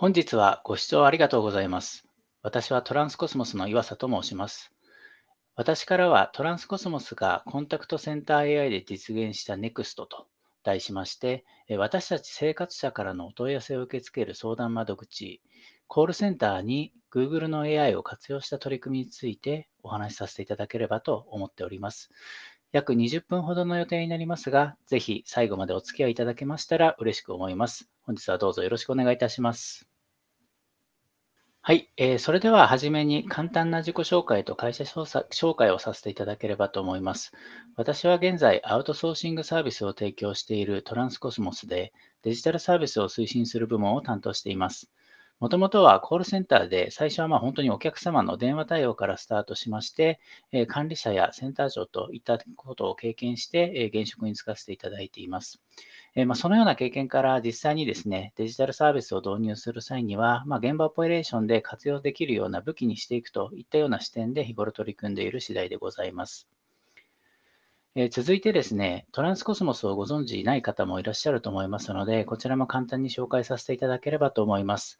本日はご視聴ありがとうございます。私はトランスコスモスの岩佐と申します。私からはトランスコスモスがコンタクトセンター AI で実現した NEXT と題しまして、私たち生活者からのお問い合わせを受け付ける相談窓口、コールセンターに Google の AI を活用した取り組みについてお話しさせていただければと思っております。約20分ほどの予定になりますが、ぜひ最後までお付き合いいただけましたら嬉しく思います。本日はどうぞよろしくお願いいたします。はい、えー、それでは初めに簡単な自己紹介と会社紹介をさせていただければと思います。私は現在、アウトソーシングサービスを提供しているトランスコスモスで、デジタルサービスを推進する部門を担当しています。もともとはコールセンターで、最初はま本当にお客様の電話対応からスタートしまして、え管理者やセンター長といったことを経験して、え現職に就かせていただいています。えまあ、そのような経験から実際にですね、デジタルサービスを導入する際には、まあ、現場オペレーションで活用できるような武器にしていくといったような視点で日頃取り組んでいる次第でございます。え続いてですね、トランスコスモスをご存知ない方もいらっしゃると思いますので、こちらも簡単に紹介させていただければと思います。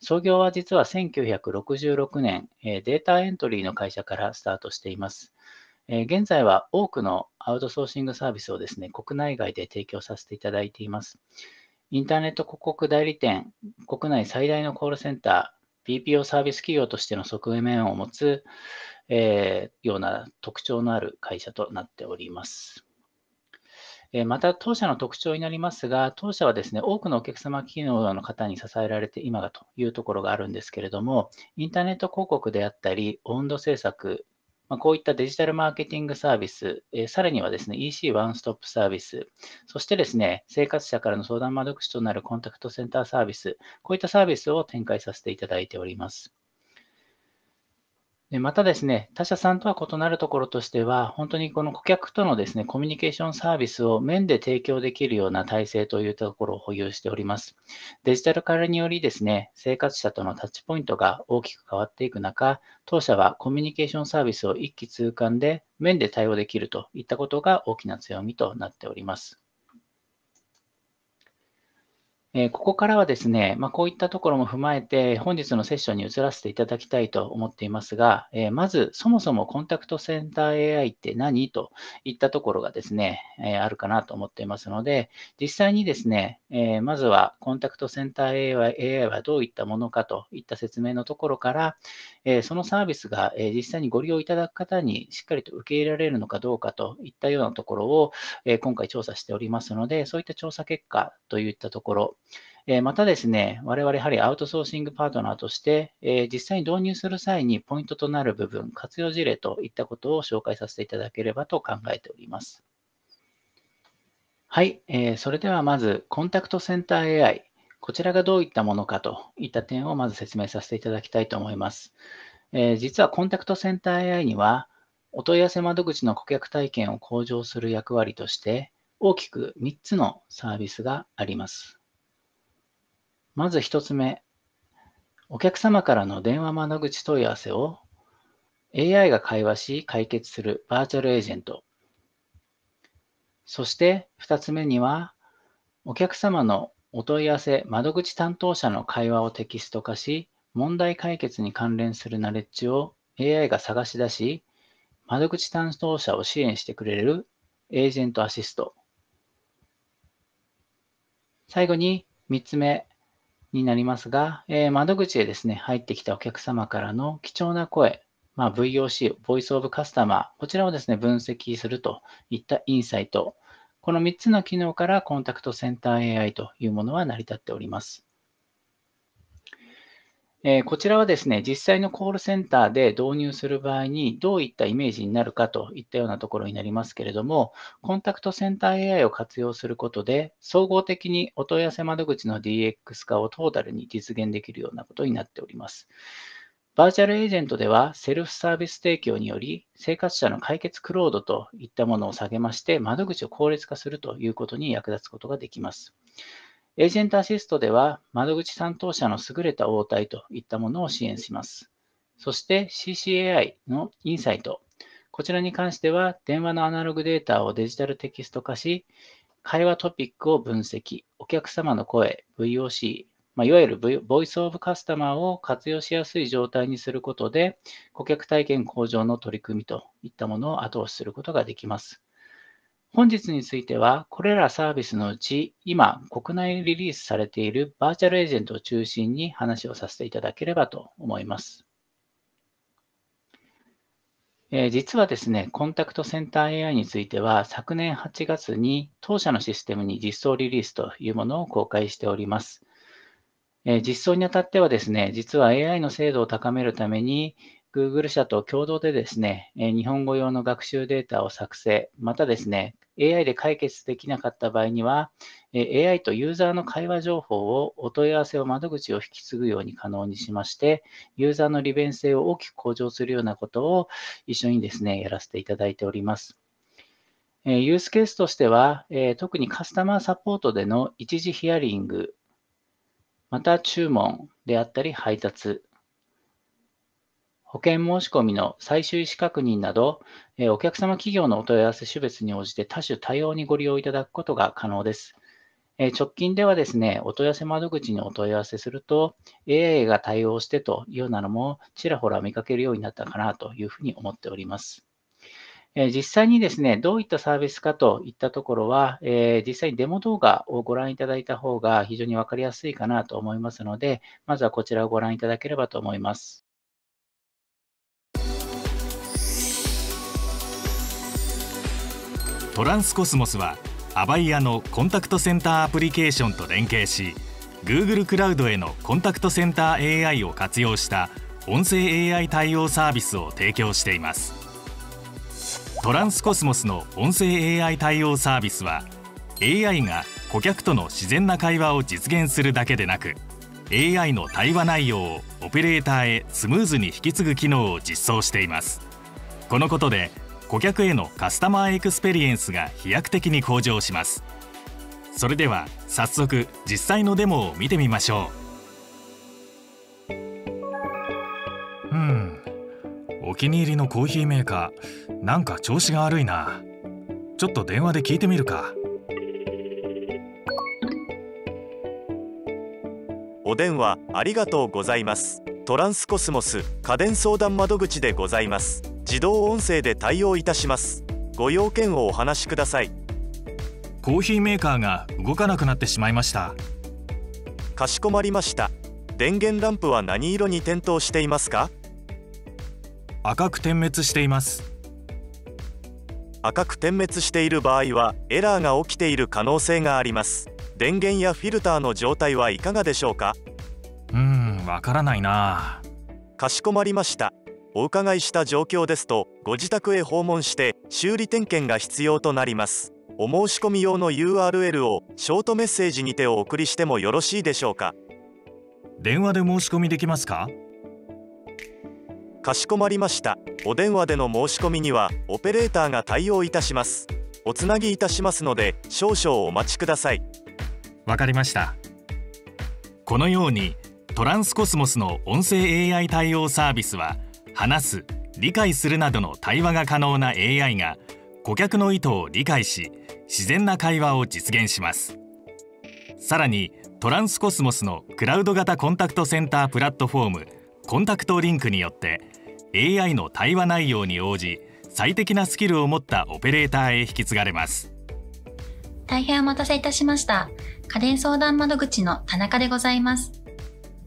創業は実は1966年、えデータエントリーの会社からスタートしています。え現在は多くのアウトソーシングサービスをですね、国内外で提供させていただいています。インターネット広告代理店、国内最大のコールセンター、BPO サービス企業としての側面を持つ、えー、ような特徴のある会社となっております。また当社の特徴になりますが、当社はですね、多くのお客様企業の方に支えられて今がというところがあるんですけれども、インターネット広告であったり、温度制作、まあ、こういったデジタルマーケティングサービス、えー、さらにはですね、EC ワンストップサービス、そしてですね、生活者からの相談窓口となるコンタクトセンターサービス、こういったサービスを展開させていただいております。またですね、他社さんとは異なるところとしては、本当にこの顧客とのですね、コミュニケーションサービスを面で提供できるような体制というところを保有しております。デジタル化によりですね、生活者とのタッチポイントが大きく変わっていく中、当社はコミュニケーションサービスを一気通貫で面で対応できるといったことが大きな強みとなっております。えここからはですね、まあ、こういったところも踏まえて、本日のセッションに移らせていただきたいと思っていますが、えまず、そもそもコンタクトセンター AI って何といったところがですね、えあるかなと思っていますので、実際にですね、えまずはコンタクトセンター AI はどういったものかといった説明のところから、えそのサービスが、え実際にご利用いただく方にしっかりと受け入れられるのかどうかといったようなところを、え今回調査しておりますので、そういった調査結果といったところ、えまたですね、我々やはりアウトソーシングパートナーとして、え実際に導入する際にポイントとなる部分、活用事例といったことを紹介させていただければと考えております。はい、えそれではまず、コンタクトセンター AI、こちらがどういったものかといった点をまず説明させていただきたいと思います。え実はコンタクトセンター AI には、お問い合わせ窓口の顧客体験を向上する役割として、大きく3つのサービスがあります。まず1つ目、お客様からの電話窓口問い合わせを AI が会話し解決するバーチャルエージェント。そして2つ目には、お客様のお問い合わせ窓口担当者の会話をテキスト化し、問題解決に関連するナレッジを AI が探し出し、窓口担当者を支援してくれるエージェントアシスト。最後に3つ目、になりますが、えー、窓口へですね、入ってきたお客様からの貴重な声、まあ、VOC、Voice of Customer、こちらをですね、分析するといったインサイト、この3つの機能からコンタクトセンター AI というものは成り立っております。えこちらはですね、実際のコールセンターで導入する場合にどういったイメージになるかといったようなところになりますけれども、コンタクトセンター AI を活用することで、総合的にお問い合わせ窓口の DX 化をトータルに実現できるようなことになっております。バーチャルエージェントでは、セルフサービス提供により、生活者の解決クロードといったものを下げまして、窓口を効率化するということに役立つことができます。エージェントアシストでは、窓口担当者の優れた応対といったものを支援します。そして CCAI のインサイト。こちらに関しては、電話のアナログデータをデジタルテキスト化し、会話トピックを分析、お客様の声、VOC、まあ、いわゆる、v、ボイスオブカスタマーを活用しやすい状態にすることで、顧客体験向上の取り組みといったものを後押しすることができます。本日については、これらサービスのうち、今、国内リリースされているバーチャルエージェントを中心に話をさせていただければと思います。えー、実はですね、コンタクトセンター AI については、昨年8月に当社のシステムに実装リリースというものを公開しております。え実装にあたってはですね、実は AI の精度を高めるために、Google 社と共同でですね、日本語用の学習データを作成、またですね、AI で解決できなかった場合には、AI とユーザーの会話情報をお問い合わせを窓口を引き継ぐように可能にしまして、ユーザーの利便性を大きく向上するようなことを一緒にですね、やらせていただいております。ユースケースとしては、特にカスタマーサポートでの一時ヒアリング、また注文であったり配達、保険申し込みの最終意思確認など、お客様企業のお問い合わせ種別に応じて多種多様にご利用いただくことが可能です。直近ではですね、お問い合わせ窓口にお問い合わせすると、AI が対応してというようなのもちらほら見かけるようになったかなというふうに思っております。実際にですね、どういったサービスかといったところは、え実際にデモ動画をご覧いただいた方が非常にわかりやすいかなと思いますので、まずはこちらをご覧いただければと思います。トランスコスモスはアバイアのコンタクトセンターアプリケーションと連携し Google クラウドへのコンタクトセンター AI を活用した音声 AI 対応サービスを提供していますトランスコスモスの音声 AI 対応サービスは AI が顧客との自然な会話を実現するだけでなく AI の対話内容をオペレーターへスムーズに引き継ぐ機能を実装していますこのことで顧客へのカスタマーエクスペリエンスが飛躍的に向上しますそれでは早速実際のデモを見てみましょううんお気に入りのコーヒーメーカーなんか調子が悪いなちょっと電話で聞いてみるかお電話ありがとうございますトランスコスモス家電相談窓口でございます自動音声で対応いたしますご要件をお話しくださいコーヒーメーカーが動かなくなってしまいましたかしこまりました電源ランプは何色に点灯していますか赤く点滅しています赤く点滅している場合はエラーが起きている可能性があります電源やフィルターの状態はいかがでしょうかうーんわからないなかしこまりましたお伺いした状況ですとご自宅へ訪問して修理点検が必要となりますお申し込み用の URL をショートメッセージにてお送りしてもよろしいでしょうか電話で申し込みできますかかしこまりましたお電話での申し込みにはオペレーターが対応いたしますおつなぎいたしますので少々お待ちくださいわかりましたこのようにトランスコスモスの音声 AI 対応サービスは「話す理解するなどの対話が可能な AI が顧客の意図を理解し自然な会話を実現しますさらにトランスコスモスのクラウド型コンタクトセンタープラットフォームコンタクトリンクによって AI の対話内容に応じ最適なスキルを持ったオペレーターへ引き継がれます大変お待たせいたしました家電相談窓口の田中でございます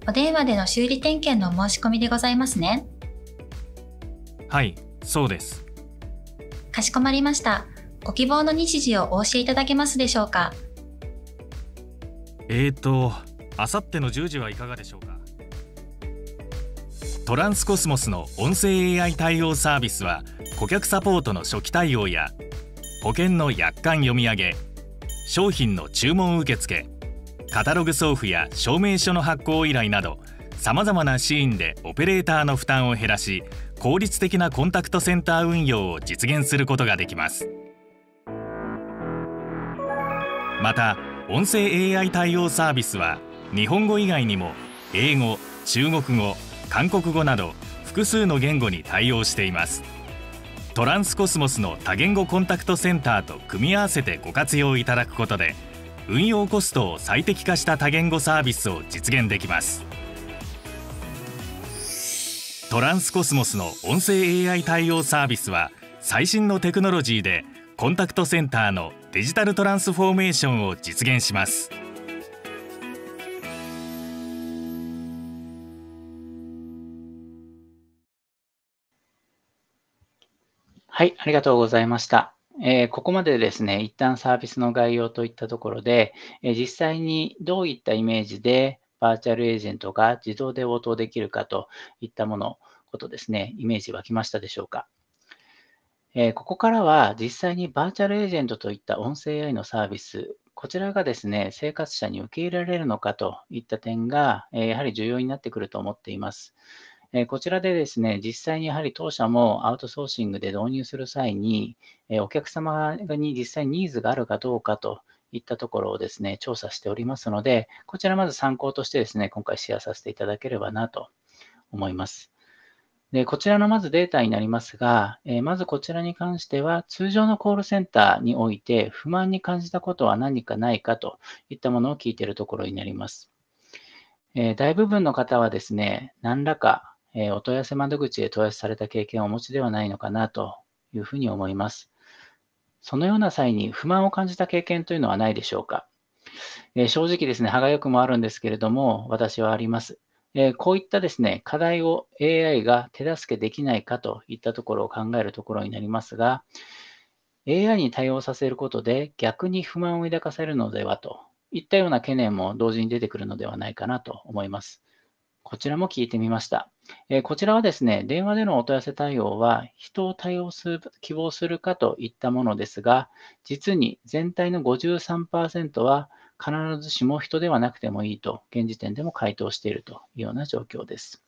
お電話での修理点検の申し込みでございますねはいそうですかしこまりましたご希望の日時をお教えいただけますでしょうかえーとあさっての10時はいかがでしょうかトランスコスモスの音声 AI 対応サービスは顧客サポートの初期対応や保険の約款読み上げ商品の注文受付カタログ送付や証明書の発行依頼などさまざまなシーンでオペレーターの負担を減らし効率的なコンタクトセンター運用を実現することができますまた音声 AI 対応サービスは日本語以外にも英語中国語韓国語など複数の言語に対応していますトランスコスモスの多言語コンタクトセンターと組み合わせてご活用いただくことで運用コストを最適化した多言語サービスを実現できます。トランスコスモスの音声 AI 対応サービスは最新のテクノロジーでコンタクトセンターのデジタルトランスフォーメーションを実現します。はい、ありがとうございました。えー、ここまでですね、一旦サービスの概要といったところで、えー、実際にどういったイメージで、バーチャルエージェントが自動で応答できるかといったもの、ことですね、イメージ湧きましたでしょうか。えー、ここからは実際にバーチャルエージェントといった音声 AI のサービス、こちらがですね、生活者に受け入れられるのかといった点が、えー、やはり重要になってくると思っています。えー、こちらでですね、実際にやはり当社もアウトソーシングで導入する際に、えお客様に実際にニーズがあるかどうかといったところをですね、調査しておりますので、こちらまず参考としてですね、今回シェアさせていただければなと思います。で、こちらのまずデータになりますが、えー、まずこちらに関しては、通常のコールセンターにおいて不満に感じたことは何かないかといったものを聞いているところになります。えー、大部分の方はですね、何らか、えー、お問い合わせ窓口へ問い合わせされた経験をお持ちではないのかなというふうに思います。そのような際に不満を感じた経験というのはないでしょうか。えー、正直ですね、歯がゆくもあるんですけれども、私はあります。えー、こういったですね、課題を AI が手助けできないかといったところを考えるところになりますが、AI に対応させることで逆に不満を抱かせるのではといったような懸念も同時に出てくるのではないかなと思います。こちらも聞いてみました。えこちらはですね、電話でのお問い合わせ対応は、人を対応する希望するかといったものですが、実に全体の53%は、必ずしも人ではなくてもいいと、現時点でも回答しているというような状況です。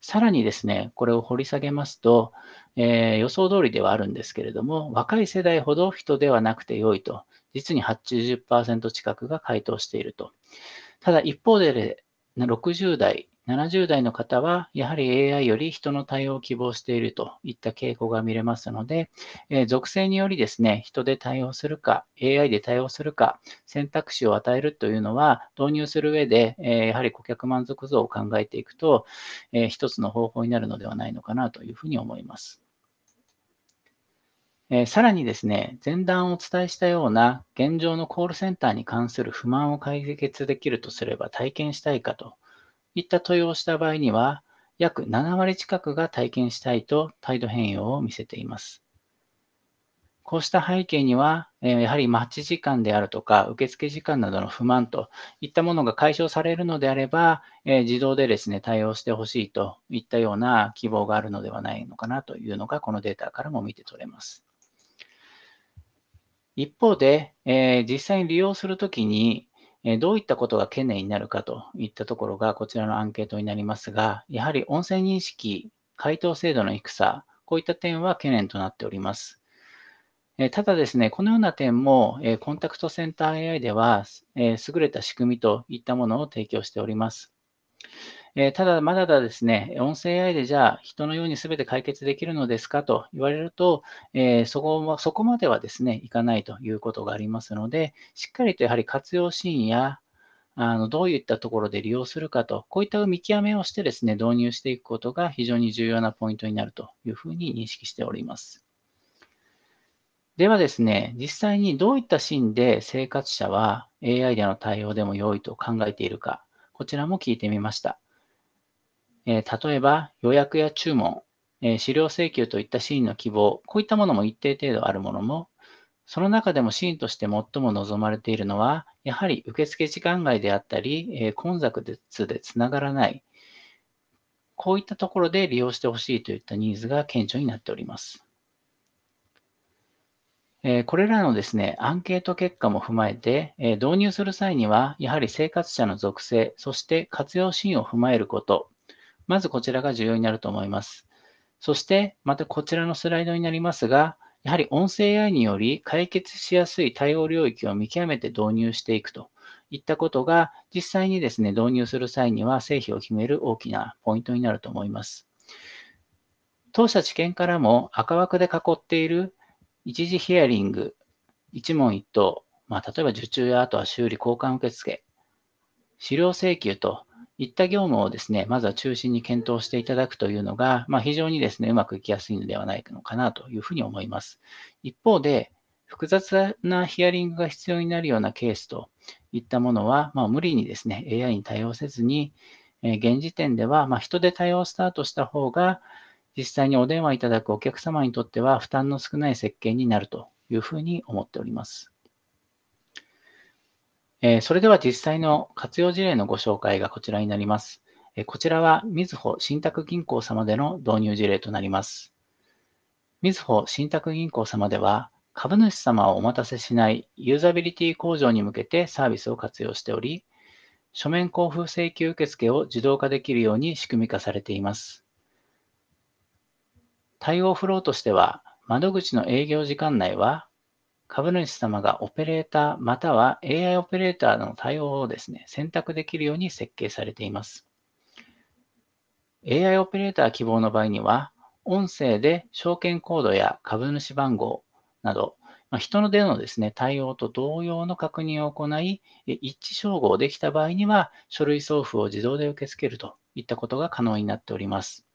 さらにですね、これを掘り下げますと、えー、予想通りではあるんですけれども、若い世代ほど人ではなくて良いと、実に80%近くが回答していると。ただ一方で60代、70代の方は、やはり AI より人の対応を希望しているといった傾向が見れますので、えー、属性によりですね、人で対応するか、AI で対応するか、選択肢を与えるというのは、導入する上で、えー、やはり顧客満足像を考えていくと、えー、一つの方法になるのではないのかなというふうに思います。えー、さらにですね、前段お伝えしたような現状のコールセンターに関する不満を解決できるとすれば体験したいかといった問いをした場合には、約7割近くが体験したいと態度変容を見せています。こうした背景には、えやはり待ち時間であるとか、受付時間などの不満といったものが解消されるのであれば、え自動でですね、対応してほしいといったような希望があるのではないのかなというのが、このデータからも見て取れます。一方で、え実際に利用するときに、えどういったことが懸念になるかといったところがこちらのアンケートになりますが、やはり音声認識、回答制度の低さ、こういった点は懸念となっております。えただですね、このような点も、えコンタクトセンター AI では、え優れた仕組みといったものを提供しております。えー、ただ、まだだですね、音声 AI でじゃあ人のように全て解決できるのですかと言われると、えー、そこはそこまではですね、いかないということがありますので、しっかりとやはり活用シーンや、あのどういったところで利用するかと、こういった見極めをしてですね、導入していくことが非常に重要なポイントになるというふうに認識しております。ではですね、実際にどういったシーンで生活者は AI での対応でも良いと考えているか、こちらも聞いてみました。え例えば予約や注文、え資料請求といったシーンの希望、こういったものも一定程度あるものも、その中でもシーンとして最も望まれているのは、やはり受付時間外であったり、え混雑でつながらない、こういったところで利用してほしいといったニーズが顕著になっております。えこれらのですね、アンケート結果も踏まえて、え導入する際には、やはり生活者の属性、そして活用シーンを踏まえること、まずこちらが重要になると思います。そして、またこちらのスライドになりますが、やはり音声 AI により解決しやすい対応領域を見極めて導入していくといったことが、実際にですね、導入する際には成否を決める大きなポイントになると思います。当社知見からも赤枠で囲っている一時ヒアリング、一問一答、まあ、例えば受注やあとは修理交換受付、資料請求といった業務をですね、まずは中心に検討していただくというのが、まあ、非常にですね、うまくいきやすいのではないのかなというふうに思います。一方で、複雑なヒアリングが必要になるようなケースといったものは、まあ、無理にですね、AI に対応せずに、え現時点では、ま人で対応スタートした方が、実際にお電話いただくお客様にとっては負担の少ない設計になるというふうに思っております。えそれでは実際の活用事例のご紹介がこちらになります。えこちらは、みずほ信託銀行様での導入事例となります。みずほ信託銀行様では、株主様をお待たせしないユーザビリティ向上に向けてサービスを活用しており、書面交付請求受付を自動化できるように仕組み化されています。対応フローとしては、窓口の営業時間内は株主様がオペレーターまたは AI オペレーターの対応をですね、選択できるように設計されています。AI オペレーター希望の場合には、音声で証券コードや株主番号など、ま人の手のですね、対応と同様の確認を行い、一致照合できた場合には、書類送付を自動で受け付けるといったことが可能になっております。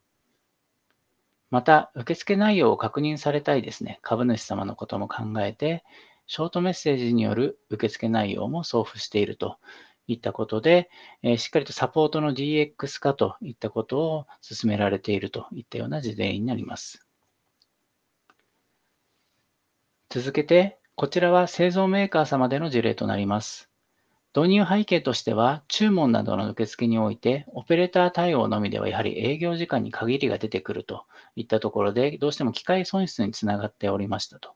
また、受付内容を確認されたいですね、株主様のことも考えて、ショートメッセージによる受付内容も送付しているといったことで、えしっかりとサポートの DX 化といったことを進められているといったような事例になります。続けて、こちらは製造メーカー様での事例となります。導入背景としては、注文などの受付において、オペレーター対応のみではやはり営業時間に限りが出てくるといったところで、どうしても機械損失につながっておりましたと。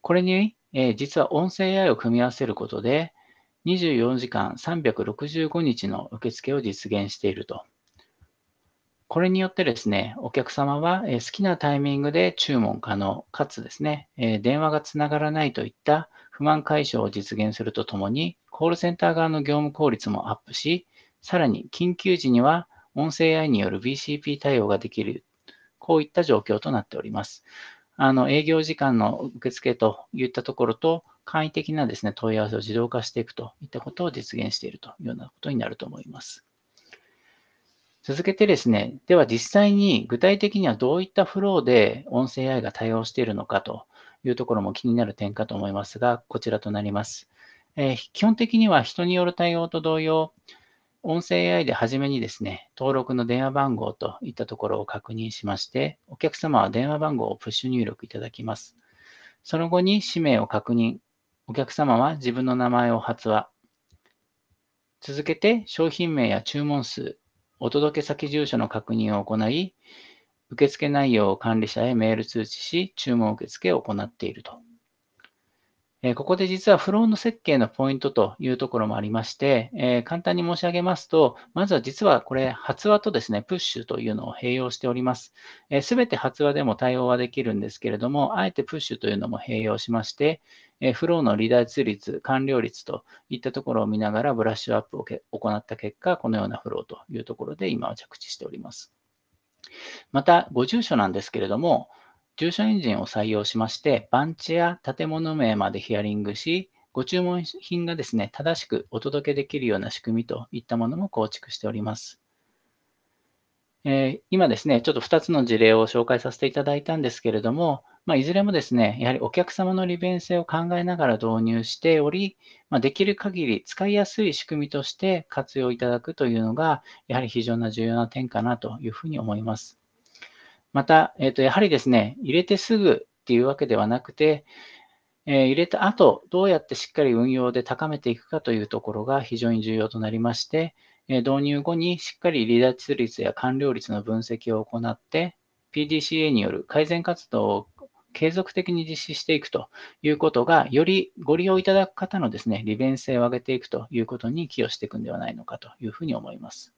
これに、えー、実は音声 AI を組み合わせることで、24時間365日の受付を実現しているとこれによってですね、お客様は好きなタイミングで注文可能、かつですね、電話がつながらないといった不満解消を実現するとともに、コールセンター側の業務効率もアップし、さらに緊急時には音声 AI による BCP 対応ができる、こういった状況となっております。あの営業時間の受付といったところと、簡易的なですね問い合わせを自動化していくといったことを実現しているというようなことになると思います。続けてですね、では実際に具体的にはどういったフローで音声 AI が対応しているのかというところも気になる点かと思いますが、こちらとなります。えー、基本的には人による対応と同様、音声 AI で初めにですね、登録の電話番号といったところを確認しまして、お客様は電話番号をプッシュ入力いただきます。その後に氏名を確認、お客様は自分の名前を発話、続けて商品名や注文数、お届け先住所の確認を行い、受付内容を管理者へメール通知し、注文受付を行っていると。えここで実はフローの設計のポイントというところもありまして、え簡単に申し上げますと、まずは実はこれ、発話とですね、プッシュというのを併用しております。す、え、べ、て発話でも対応はできるんですけれども、あえてプッシュというのも併用しまして、えフローの離脱率、完了率といったところを見ながらブラッシュアップを行った結果、このようなフローというところで今は着地しております。また、ご住所なんですけれども、住所エンジンを採用しまして、番地や建物名までヒアリングし、ご注文品がですね、正しくお届けできるような仕組みといったものも構築しております。えー、今ですね、ちょっと2つの事例を紹介させていただいたんですけれども、まあ、いずれもですね、やはりお客様の利便性を考えながら導入しており、まあ、できる限り使いやすい仕組みとして活用いただくというのが、やはり非常な重要な点かなというふうに思います。また、えっ、ー、と、やはりですね、入れてすぐっていうわけではなくて、えー、入れた後、どうやってしっかり運用で高めていくかというところが非常に重要となりまして、え導入後にしっかり離脱率や完了率の分析を行って、PDCA による改善活動を継続的に実施していくということが、よりご利用いただく方のですね、利便性を上げていくということに寄与していくんではないのかというふうに思います。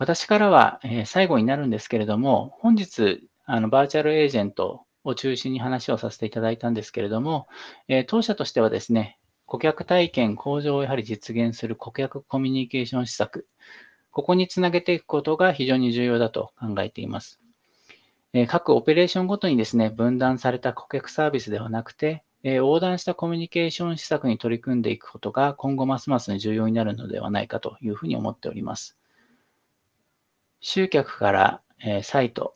私からは、え最後になるんですけれども、本日、あのバーチャルエージェントを中心に話をさせていただいたんですけれども、え当社としてはですね、顧客体験向上をやはり実現する顧客コミュニケーション施策、ここにつなげていくことが非常に重要だと考えています。え各オペレーションごとにですね、分断された顧客サービスではなくて、え横断したコミュニケーション施策に取り組んでいくことが今後ますます重要になるのではないかというふうに思っております。集客から、えー、サイト、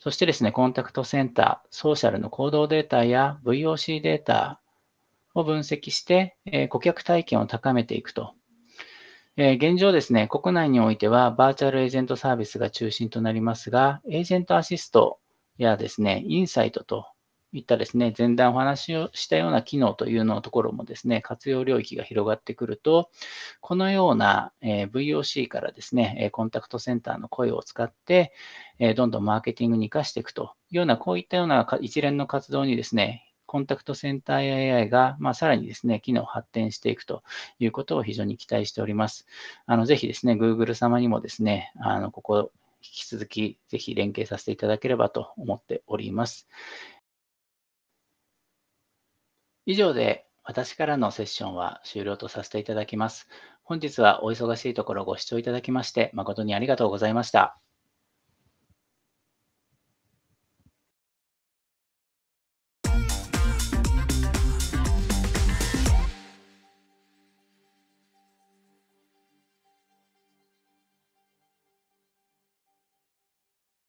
そしてですね、コンタクトセンター、ソーシャルの行動データや VOC データを分析して、えー、顧客体験を高めていくと。えー、現状ですね、国内においてはバーチャルエージェントサービスが中心となりますが、エージェントアシストやですね、インサイトといったですね、前段お話をしたような機能というのところもですね、活用領域が広がってくると、このような VOC からですね、コンタクトセンターの声を使って、どんどんマーケティングに活かしていくというような、こういったような一連の活動にですね、コンタクトセンター AI が、まあ、さらにですね、機能発展していくということを非常に期待しております。あのぜひですね、Google 様にもですね、あのここ、引き続きぜひ連携させていただければと思っております。以上で私からのセッションは終了とさせていただきます。本日はお忙しいところご視聴いただきまして誠にありがとうございました。